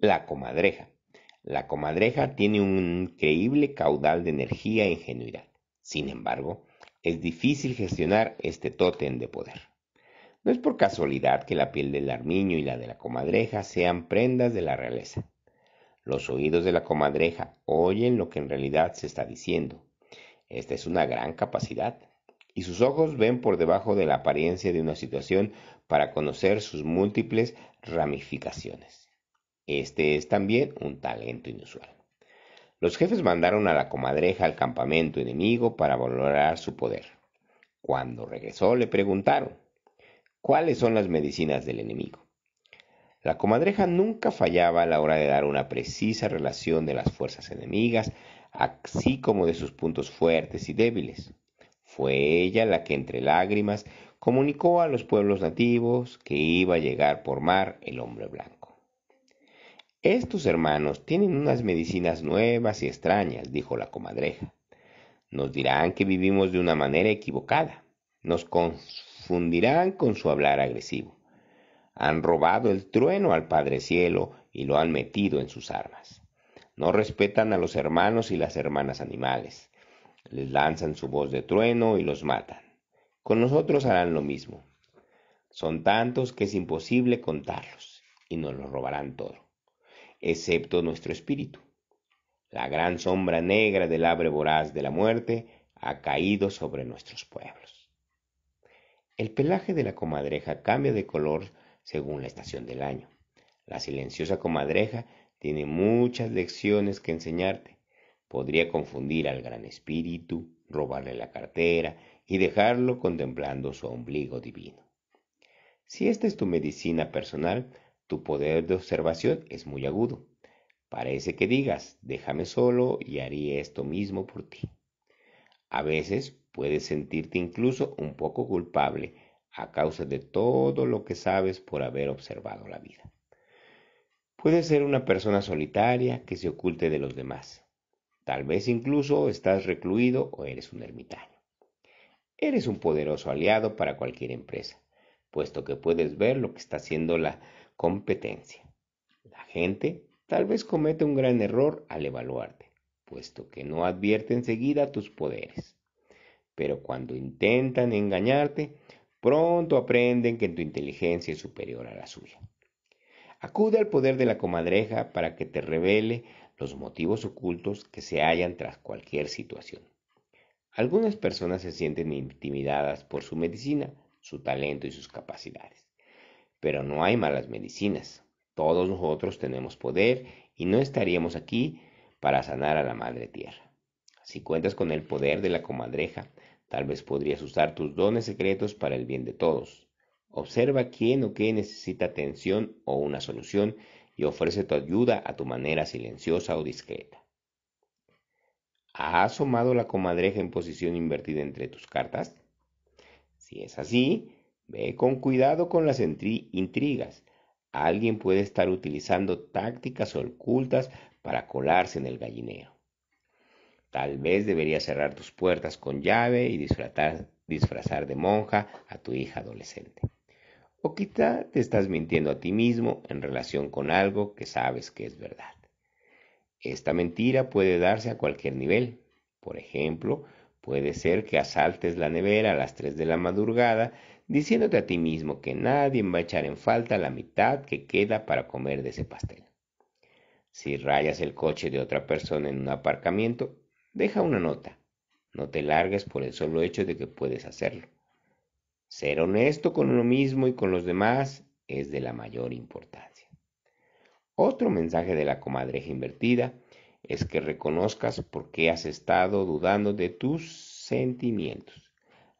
La comadreja. La comadreja tiene un increíble caudal de energía e ingenuidad. Sin embargo, es difícil gestionar este tótem de poder. No es por casualidad que la piel del armiño y la de la comadreja sean prendas de la realeza. Los oídos de la comadreja oyen lo que en realidad se está diciendo. Esta es una gran capacidad. Y sus ojos ven por debajo de la apariencia de una situación para conocer sus múltiples ramificaciones. Este es también un talento inusual. Los jefes mandaron a la comadreja al campamento enemigo para valorar su poder. Cuando regresó le preguntaron, ¿cuáles son las medicinas del enemigo? La comadreja nunca fallaba a la hora de dar una precisa relación de las fuerzas enemigas, así como de sus puntos fuertes y débiles. Fue ella la que entre lágrimas comunicó a los pueblos nativos que iba a llegar por mar el hombre blanco. Estos hermanos tienen unas medicinas nuevas y extrañas, dijo la comadreja. Nos dirán que vivimos de una manera equivocada. Nos confundirán con su hablar agresivo. Han robado el trueno al Padre Cielo y lo han metido en sus armas. No respetan a los hermanos y las hermanas animales. Les lanzan su voz de trueno y los matan. Con nosotros harán lo mismo. Son tantos que es imposible contarlos y nos los robarán todo excepto nuestro espíritu. La gran sombra negra del abre voraz de la muerte ha caído sobre nuestros pueblos. El pelaje de la comadreja cambia de color según la estación del año. La silenciosa comadreja tiene muchas lecciones que enseñarte. Podría confundir al gran espíritu, robarle la cartera y dejarlo contemplando su ombligo divino. Si esta es tu medicina personal, tu poder de observación es muy agudo. Parece que digas, déjame solo y haré esto mismo por ti. A veces puedes sentirte incluso un poco culpable a causa de todo lo que sabes por haber observado la vida. Puedes ser una persona solitaria que se oculte de los demás. Tal vez incluso estás recluido o eres un ermitaño. Eres un poderoso aliado para cualquier empresa, puesto que puedes ver lo que está haciendo la competencia. La gente tal vez comete un gran error al evaluarte, puesto que no advierte enseguida tus poderes. Pero cuando intentan engañarte, pronto aprenden que tu inteligencia es superior a la suya. Acude al poder de la comadreja para que te revele los motivos ocultos que se hallan tras cualquier situación. Algunas personas se sienten intimidadas por su medicina, su talento y sus capacidades. Pero no hay malas medicinas. Todos nosotros tenemos poder y no estaríamos aquí para sanar a la madre tierra. Si cuentas con el poder de la comadreja, tal vez podrías usar tus dones secretos para el bien de todos. Observa quién o qué necesita atención o una solución y ofrece tu ayuda a tu manera silenciosa o discreta. ¿Ha asomado la comadreja en posición invertida entre tus cartas? Si es así, Ve con cuidado con las intrigas. Alguien puede estar utilizando tácticas ocultas para colarse en el gallineo. Tal vez deberías cerrar tus puertas con llave y disfrazar, disfrazar de monja a tu hija adolescente. O quizá te estás mintiendo a ti mismo en relación con algo que sabes que es verdad. Esta mentira puede darse a cualquier nivel. Por ejemplo, Puede ser que asaltes la nevera a las 3 de la madrugada diciéndote a ti mismo que nadie va a echar en falta la mitad que queda para comer de ese pastel. Si rayas el coche de otra persona en un aparcamiento, deja una nota. No te largues por el solo hecho de que puedes hacerlo. Ser honesto con uno mismo y con los demás es de la mayor importancia. Otro mensaje de la comadreja invertida es que reconozcas por qué has estado dudando de tus sentimientos.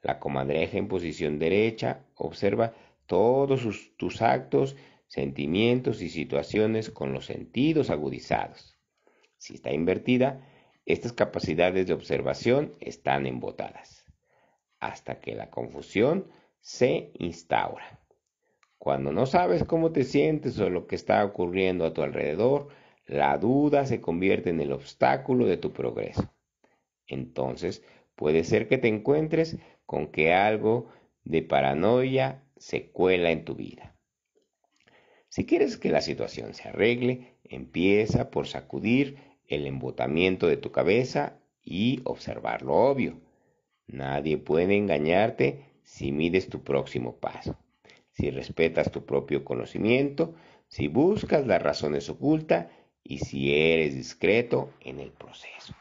La comadreja en posición derecha observa todos tus actos, sentimientos y situaciones con los sentidos agudizados. Si está invertida, estas capacidades de observación están embotadas, hasta que la confusión se instaura. Cuando no sabes cómo te sientes o lo que está ocurriendo a tu alrededor, la duda se convierte en el obstáculo de tu progreso. Entonces, puede ser que te encuentres con que algo de paranoia se cuela en tu vida. Si quieres que la situación se arregle, empieza por sacudir el embotamiento de tu cabeza y observar lo obvio. Nadie puede engañarte si mides tu próximo paso, si respetas tu propio conocimiento, si buscas las razones ocultas y si eres discreto en el proceso.